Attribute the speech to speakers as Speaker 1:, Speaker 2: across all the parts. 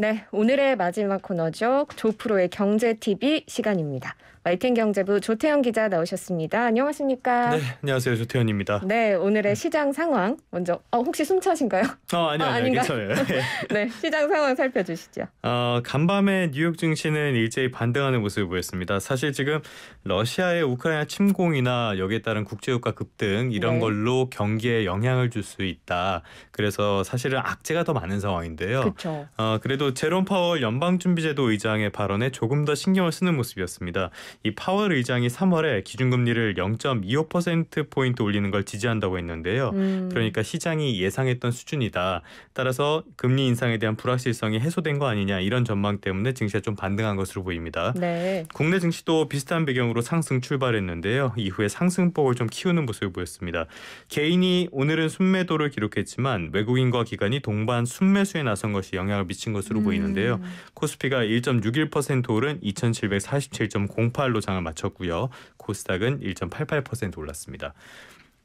Speaker 1: 네, 오늘의 마지막 코너죠. 조프로의 경제 TV 시간입니다. 마이텐 경제부 조태현 기자 나오셨습니다. 안녕하십니까? 네,
Speaker 2: 안녕하세요. 조태현입니다.
Speaker 1: 네, 오늘의 시장 상황 먼저 어, 혹시 숨차신가요?
Speaker 2: 어, 아니요, 아, 아니요. 괜찮아요. 네.
Speaker 1: 네, 시장 상황 살펴주시죠.
Speaker 2: 어, 간밤에 뉴욕 증시는 일제히 반등하는 모습을 보였습니다. 사실 지금 러시아의 우크라이나 침공이나 여기에 따른 국제유가 급등 이런 네. 걸로 경기에 영향을 줄 수 있다. 그래서 사실은 악재가 더 많은 상황인데요. 그렇죠. 어, 그래도 제롬 파월 연방준비제도 의장의 발언에 조금 더 신경을 쓰는 모습이었습니다. 이 파월 의장이 3월에 기준금리를 0.25% 포인트 올리는 걸 지지한다고 했는데요. 음. 그러니까 시장이 예상했던 수준이다. 따라서 금리 인상에 대한 불확실성이 해소된 거 아니냐 이런 전망 때문에 증시가 좀 반등한 것으로 보입니다. 네. 국내 증시도 비슷한 배경으로 상승 출발했는데요. 이후에 상승폭을 좀 키우는 모습을 보였습니다. 개인이 오늘은 순매도를 기록했지만 외국인과 기관이 동반 순매수에 나선 것이 영향을 미친 것으로 것으로 보이는데요. 음. 코스피가 1.61% 오른 2,747.08로 장을 마쳤고요. 코스닥은 1.88% 올랐습니다.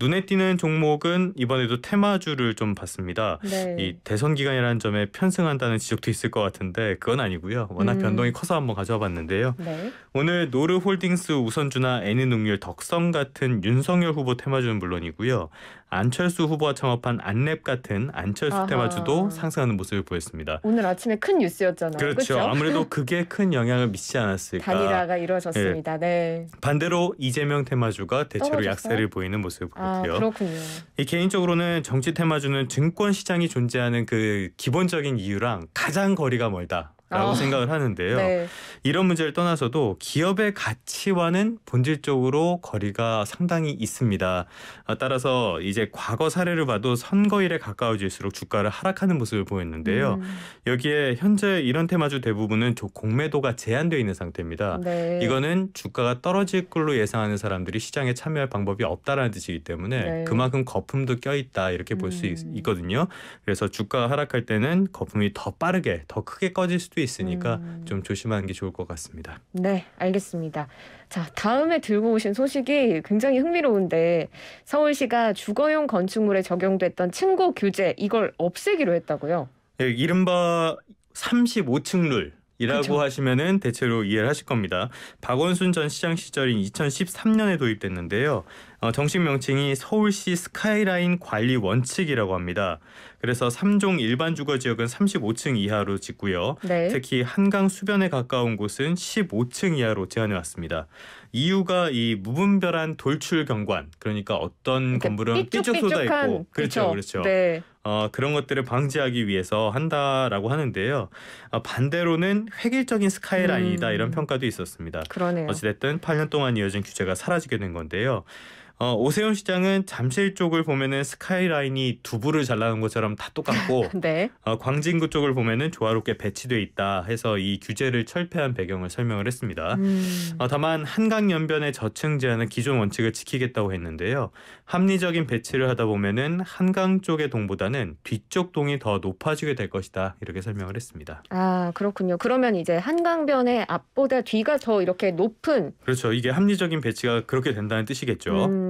Speaker 2: 눈에 띄는 종목은 이번에도 테마주를 좀 봤습니다. 네. 이 대선 기간이라는 점에 편승한다는 지적도 있을 것 같은데 그건 아니고요. 워낙 음. 변동이 커서 한번 가져와 봤는데요. 네. 오늘 노르홀딩스 우선주나 애니농률 덕성 같은 윤석열 후보 테마주는 물론이고요. 안철수 후보와 창업한 안랩 같은 안철수 아하. 테마주도 상승하는 모습을 보였습니다.
Speaker 1: 오늘 아침에 큰 뉴스였잖아요. 그렇죠. 그렇죠? 아무래도
Speaker 2: 그게 큰 영향을 미치지 않았을까. 단일화가 이루어졌습니다. 네. 네. 반대로 이재명 테마주가 대체로 떨어졌어요? 약세를 보이는 모습을 보였습니다. 아. 같아요. 그렇군요. 이 개인적으로는 정치 테마주는 증권 시장이 존재하는 그 기본적인 이유랑 가장 거리가 멀다. 라고 아, 생각을 하는데요. 네. 이런 문제를 떠나서도 기업의 가치와는 본질적으로 거리가 상당히 있습니다. 아, 따라서 이제 과거 사례를 봐도 선거일에 가까워질수록 주가를 하락하는 모습을 보였는데요. 음. 여기에 현재 이런 테마주 대부분은 공매도가 제한되어 있는 상태입니다. 네. 이거는 주가가 떨어질 걸로 예상하는 사람들이 시장에 참여할 방법이 없다라는 뜻이기 때문에 네. 그만큼 거품도 껴있다 이렇게 볼수 음. 있거든요. 그래서 주가가 하락할 때는 거품이 더 빠르게 더 크게 꺼질 수도 수 있으니까 음. 좀 조심하는 게 좋을 것 같습니다.
Speaker 1: 네, 알겠습니다. 자, 다음에 들고 오신 소식이 굉장히 흥미로운데 서울시가 주거용 건축물에 적용됐던 층고 규제 이걸 없애기로 했다고요?
Speaker 2: 예, 이른바 35층 룰 이라고 그쵸. 하시면은 대체로 이해를 하실 겁니다. 박원순 전 시장 시절인 2013년에 도입됐는데요. 어, 정식 명칭이 서울시 스카이라인 관리 원칙이라고 합니다. 그래서 3종 일반 주거 지역은 35층 이하로 짓고요. 네. 특히 한강 수변에 가까운 곳은 15층 이하로 제한해 왔습니다. 이유가 이 무분별한 돌출 경관 그러니까 어떤 그러니까 건물은 삐쭉 쏟아 있고 그렇죠 그렇죠. 네. 어, 그런 것들을 방지하기 위해서 한다라고 하는데요. 어, 반대로는 획일적인 스카이라인이다 음. 이런 평가도 있었습니다. 그러네요. 어찌됐든 8년 동안 이어진 규제가 사라지게 된 건데요. 어, 오세훈 시장은 잠실 쪽을 보면은 스카이라인이 두부를 잘라는 것처럼 다 똑같고 네. 어, 광진구 쪽을 보면은 조화롭게 배치돼 있다 해서 이 규제를 철폐한 배경을 설명을 했습니다. 음. 어, 다만 한강 연변의 저층 제한은 기존 원칙을 지키겠다고 했는데요. 합리적인 배치를 하다 보면은 한강 쪽의 동보다는 뒤쪽 동이 더 높아지게 될 것이다 이렇게 설명을 했습니다.
Speaker 1: 아 그렇군요. 그러면 이제 한강변의 앞보다 뒤가 더 이렇게 높은
Speaker 2: 그렇죠. 이게 합리적인 배치가 그렇게 된다는 뜻이겠죠. 음.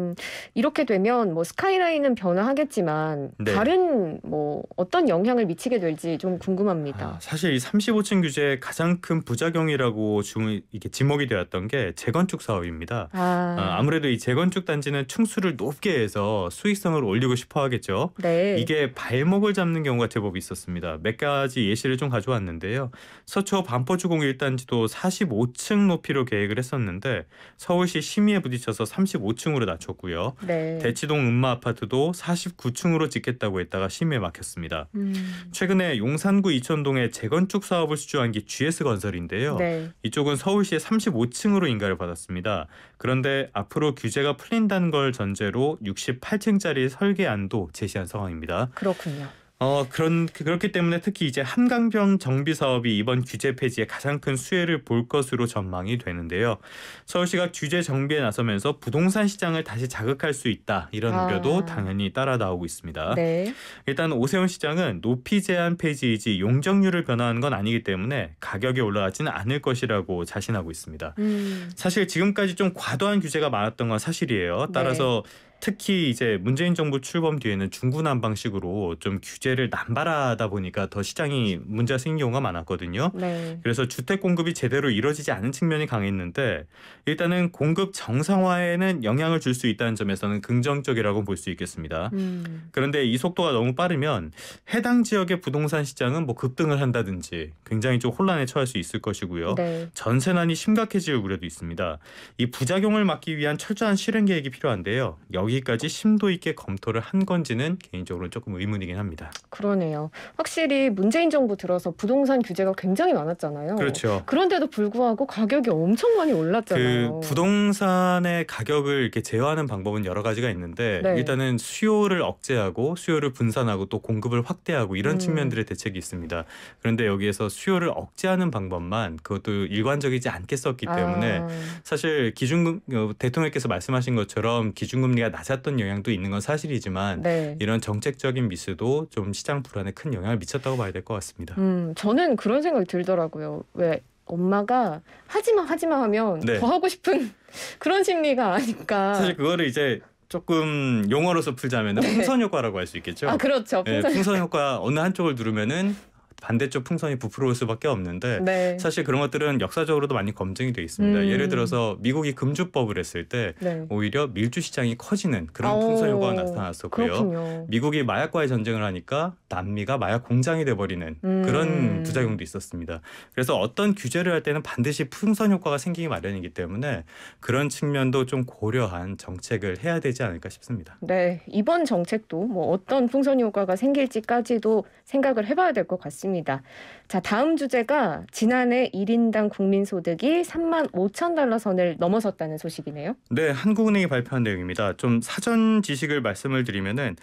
Speaker 1: 이렇게 되면 뭐 스카이라인은 변화하겠지만 네. 다른 뭐 어떤 영향을 미치게 될지 좀 궁금합니다. 아, 사실
Speaker 2: 이 35층 규제의 가장 큰 부작용이라고 중 이게 지목이 되었던 게 재건축 사업입니다. 아. 아, 무래도이 재건축 단지는 층수를 높게 해서 수익성을 올리고 싶어 하겠죠. 네. 이게 발목을 잡는 경우가 제법 있었습니다. 몇 가지 예시를 좀 가져왔는데요. 서초 반포주공 1단지도 45층 높이로 계획을 했었는데 서울시 심의에 부딪혀서 35층으로 낮췄고 있었고요. 네. 대치동 음마 아파트도 49층으로 짓겠다고 했다가 심해 막혔습니다. 음. 최근에 용산구 이천동의 재건축 사업을 수주한 게 GS 건설인데요. 네. 이쪽은 서울시의 35층으로 인가를 받았습니다. 그런데 앞으로 규제가 풀린다는 걸 전제로 68층짜리 설계안도 제시한 상황입니다. 그렇군요. 어, 그런 그렇기 때문에 특히 이제 한강변 정비 사업이 이번 규제 폐지에 가장 큰 수혜를 볼 것으로 전망이 되는데요. 서울시가 규제 정비에 나서면서 부동산 시장을 다시 자극할 수 있다 이런 아. 우려도 당연히 따라 나오고 있습니다. 네. 일단 오세훈 시장은 높이 제한 폐지이지 용적률을 변화하는 건 아니기 때문에 가격이 올라가지는 않을 것이라고 자신하고 있습니다. 음. 사실 지금까지 좀 과도한 규제가 많았던 건 사실이에요. 네. 따라서 네. 특히 이제 문재인 정부 출범 뒤에는 중구난방식으로 좀 규제를 남발하다 보니까 더 시장이 문제 생긴 경우가 많았거든요. 네. 그래서 주택 공급이 제대로 이루어지지 않은 측면이 강했는데 일단은 공급 정상화에는 영향을 줄 수 있다는 점에서는 긍정적이라고 볼 수 있겠습니다. 음. 그런데 이 속도가 너무 빠르면 해당 지역의 부동산 시장은 뭐 급등을 한다든지 굉장히 좀 혼란에 처할 수 있을 것이고요. 네. 전세난이 심각해질 우려도 있습니다. 이 부작용을 막기 위한 철저한 실행 계획이 필요한데요. 여기까지 심도 있게 검토를 한 건지는 개인적으로 조금 의문이긴 합니다.
Speaker 1: 그러네요. 확실히 문재인 정부 들어서 부동산 규제가 굉장히 많았잖아요. 그렇죠. 그런데도 불구하고 가격이 엄청 많이 올랐잖아요.
Speaker 2: 그 부동산의 가격을 이렇게 제어하는 방법은 여러 가지가 있는데 네. 일단은 수요를 억제하고 수요를 분산하고 또 공급을 확대하고 이런 음. 측면들의 대책이 있습니다. 그런데 여기에서 수요를 억제하는 방법만 그것도 일관적이지 않게 썼기 때문에 아. 사실 기준 어, 대통령께서 말씀하신 것처럼 기준금리가 낮았던 영향도 있는 건 사실이지만 네. 이런 정책적인 미스도 좀 시장 불안에 큰 영향을 미쳤다고 봐야 될 것 같습니다.
Speaker 1: 음, 저는 그런 생각이 들더라고요. 왜 엄마가 하지마 하지마 하면 네. 더 하고 싶은 그런 심리가 아닐까. 사실
Speaker 2: 그거를 이제 조금 용어로서 풀자면 네. 풍선 효과라고 할 수 있겠죠. 아 그렇죠. 풍선, 네, 풍선 효과 어느 한쪽을 누르면은 반대쪽 풍선이 부풀어올 수밖에 없는데 네. 사실 그런 것들은 역사적으로도 많이 검증이 돼 있습니다. 음. 예를 들어서 미국이 금주법을 했을 때 네. 오히려 밀주 시장이 커지는 그런 오. 어. 풍선 효과가 나타났었고요. 그렇군요. 미국이 마약과의 전쟁을 하니까 남미가 마약 공장이 돼버리는 음. 그런 부작용도 있었습니다. 그래서 어떤 규제를 할 때는 반드시 풍선 효과가 생기기 마련이기 때문에 그런 측면도 좀 고려한 정책을 해야 되지 않을까 싶습니다.
Speaker 1: 네, 이번 정책도 뭐 어떤 풍선 효과가 생길지까지도 생각을 해봐야 될 것 같습니다. 있습니다. 자, 다음 주제가 지난해 1인당 국민소득이 3만 5천 달러 선을 넘어섰다는 소식이네요.
Speaker 2: 네, 한국은행이 발표한 내용입니다. 좀 사전 지식을 말씀을 드리면은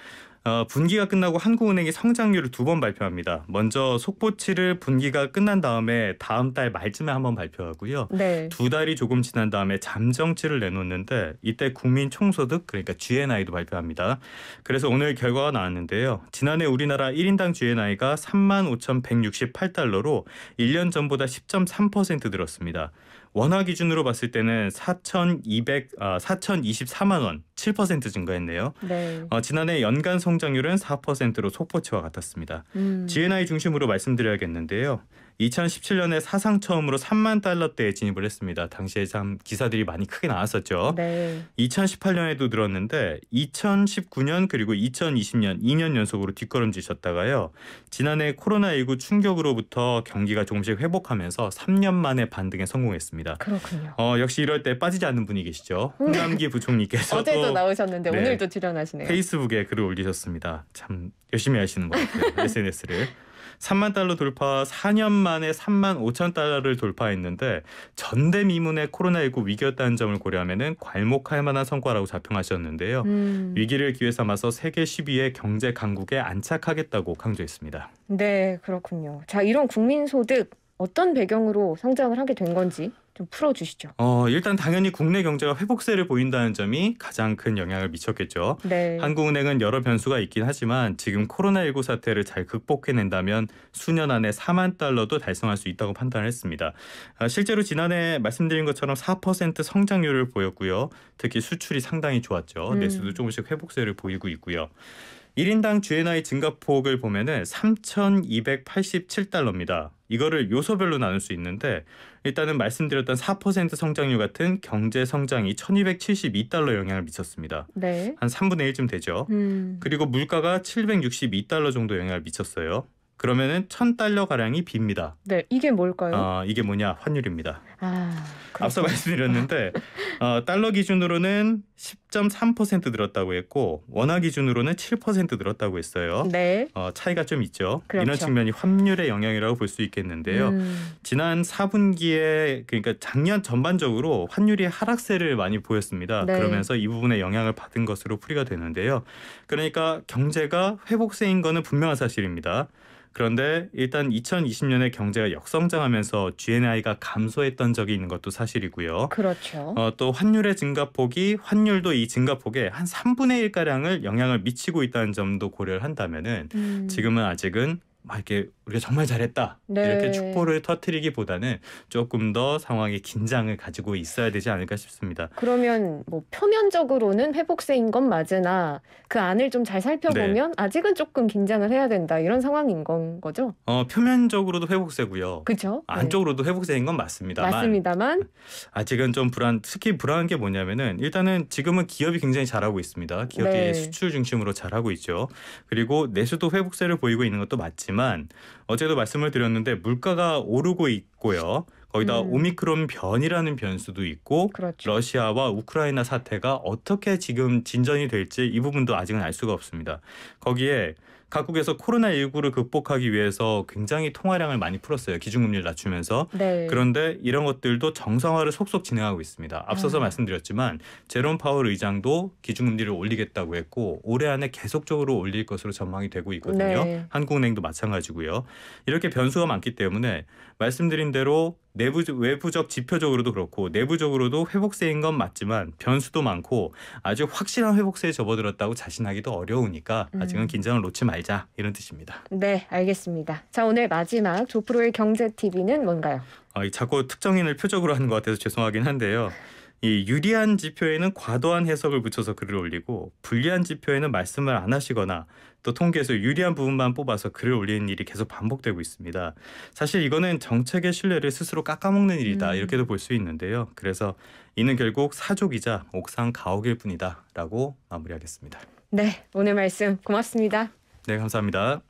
Speaker 2: 어, 분기가 끝나고 한국은행이 성장률을 두 번 발표합니다. 먼저 속보치를 분기가 끝난 다음에 다음 달 말쯤에 한번 발표하고요. 네. 두 달이 조금 지난 다음에 잠정치를 내놓는데 이때 국민 총소득 그러니까 GNI도 발표합니다. 그래서 오늘 결과가 나왔는데요. 지난해 우리나라 1인당 GNI가 35,168달러로 1년 전보다 10.3% 늘었습니다. 원화 기준으로 봤을 때는 4,200 아, 4,024만 원, 7% 증가했네요. 네. 어, 지난해 연간 성장률은 4%로 속보치와 같았습니다. 음. GNI 중심으로 말씀드려야겠는데요. 2017년에 사상 처음으로 3만 달러대에 진입을 했습니다. 당시에 참 기사들이 많이 크게 나왔었죠. 네. 2018년에도 늘었는데 2019년 그리고 2020년 2년 연속으로 뒷걸음질쳤다가요. 지난해 코로나19 충격으로부터 경기가 조금씩 회복하면서 3년 만에 반등에 성공했습니다. 그렇군요. 어, 역시 이럴 때 빠지지 않는 분이 계시죠. 네. 홍남기 부총리께서 어제도 나오셨는데 네, 오늘도 출연하시네요. 페이스북에 글을 올리셨습니다. 참 열심히 하시는 것 같아요. SNS를. 3만 달러 돌파 4년 만에 3만 5천 달러를 돌파했는데 전대미문의 코로나19 위기였다는 점을 고려하면은 괄목할 만한 성과라고 자평하셨는데요. 음. 위기를 기회 삼아서 세계 10위의 경제 강국에 안착하겠다고 강조했습니다.
Speaker 1: 네, 그렇군요. 자, 이런 국민 소득 어떤 배경으로 성장을 하게 된 건지 좀 풀어주시죠.
Speaker 2: 어, 일단 당연히 국내 경제가 회복세를 보인다는 점이 가장 큰 영향을 미쳤겠죠. 네. 한국은행은 여러 변수가 있긴 하지만 지금 코로나19 사태를 잘 극복해낸다면 수년 안에 4만 달러도 달성할 수 있다고 판단했습니다. 아, 실제로 지난해 말씀드린 것처럼 4% 성장률을 보였고요. 특히 수출이 상당히 좋았죠. 내수도 음. 조금씩 회복세를 보이고 있고요. 1인당 GNI 증가폭을 보면은 3,287달러입니다. 이거를 요소별로 나눌 수 있는데 일단은 말씀드렸던 4% 성장률 같은 경제 성장이 1,272달러 영향을 미쳤습니다. 네. 한 3분의 1쯤 되죠. 음. 그리고 물가가 762달러 정도 영향을 미쳤어요. 그러면은 천 달러 가량이 빕니다.
Speaker 1: 네, 이게 뭘까요? 어,
Speaker 2: 이게 뭐냐 환율입니다. 아, 앞서 말씀드렸는데 어, 달러 기준으로는 10.3% 늘었다고 했고 원화 기준으로는 7% 늘었다고 했어요. 네. 어, 차이가 좀 있죠. 그렇죠. 이런 측면이 환율의 영향이라고 볼 수 있겠는데요. 음. 지난 4분기에 그러니까 작년 전반적으로 환율이 하락세를 많이 보였습니다. 네. 그러면서 이 부분에 영향을 받은 것으로 풀이가 되는데요. 그러니까 경제가 회복세인 거는 분명한 사실입니다. 그런데 일단 2020년에 경제가 역성장하면서 GNI가 감소했던 적이 있는 것도 사실이고요. 그렇죠. 어, 또 환율의 증가폭이 환율도 이 증가폭에 한 3분의 1가량을 영향을 미치고 있다는 점도 고려를 한다면은 음. 지금은 아직은 막 이렇게 우리가 정말 잘했다 네. 이렇게 축포를 터트리기보다는 조금 더 상황의 긴장을 가지고 있어야 되지 않을까 싶습니다.
Speaker 1: 그러면 뭐 표면적으로는 회복세인 건 맞으나 그 안을 좀 잘 살펴보면 네. 아직은 조금 긴장을 해야 된다 이런 상황인 건 거죠?
Speaker 2: 어 표면적으로도 회복세고요. 그렇죠. 안쪽으로도 네. 회복세인 건 맞습니다만
Speaker 1: 맞습니다만
Speaker 2: 아직은 좀 불안 특히 불안한 게 뭐냐면은 일단은 지금은 기업이 굉장히 잘하고 있습니다. 기업이 네. 수출 중심으로 잘하고 있죠. 그리고 내수도 회복세를 보이고 있는 것도 맞지만 어제도 말씀을 드렸는데 물가가 오르고 있고요. 거기다 음. 오미크론 변이라는 변수도 있고 그렇죠. 러시아와 우크라이나 사태가 어떻게 지금 진전이 될지 이 부분도 아직은 알 수가 없습니다. 거기에 각국에서 코로나19를 극복하기 위해서 굉장히 통화량을 많이 풀었어요. 기준금리를 낮추면서. 네. 그런데 이런 것들도 정상화를 속속 진행하고 있습니다. 앞서서 아. 말씀드렸지만 제롬 파월 의장도 기준금리를 올리겠다고 했고 올해 안에 계속적으로 올릴 것으로 전망이 되고 있거든요. 네. 한국은행도 마찬가지고요. 이렇게 변수가 많기 때문에 말씀드린 대로 내부 외부적 지표적으로도 그렇고 내부적으로도 회복세인 건 맞지만 변수도 많고 아주 확실한 회복세에 접어들었다고 자신하기도 어려우니까 음. 아직은 긴장을 놓지 말자 이런 뜻입니다.
Speaker 1: 네, 알겠습니다. 자, 오늘 마지막 조프로의 경제 TV는 뭔가요?
Speaker 2: 아, 자꾸 특정인을 표적으로 하는 것 같아서 죄송하긴 한데요. 이 유리한 지표에는 과도한 해석을 붙여서 글을 올리고 불리한 지표에는 말씀을 안 하시거나 또 통계에서 유리한 부분만 뽑아서 글을 올리는 일이 계속 반복되고 있습니다. 사실 이거는 정책의 신뢰를 스스로 깎아먹는 일이다 음. 이렇게도 볼 수 있는데요. 그래서 이는 결국 사족이자 옥상 가옥일 뿐이다라고 마무리하겠습니다.
Speaker 1: 네, 오늘 말씀 고맙습니다.
Speaker 2: 네, 감사합니다.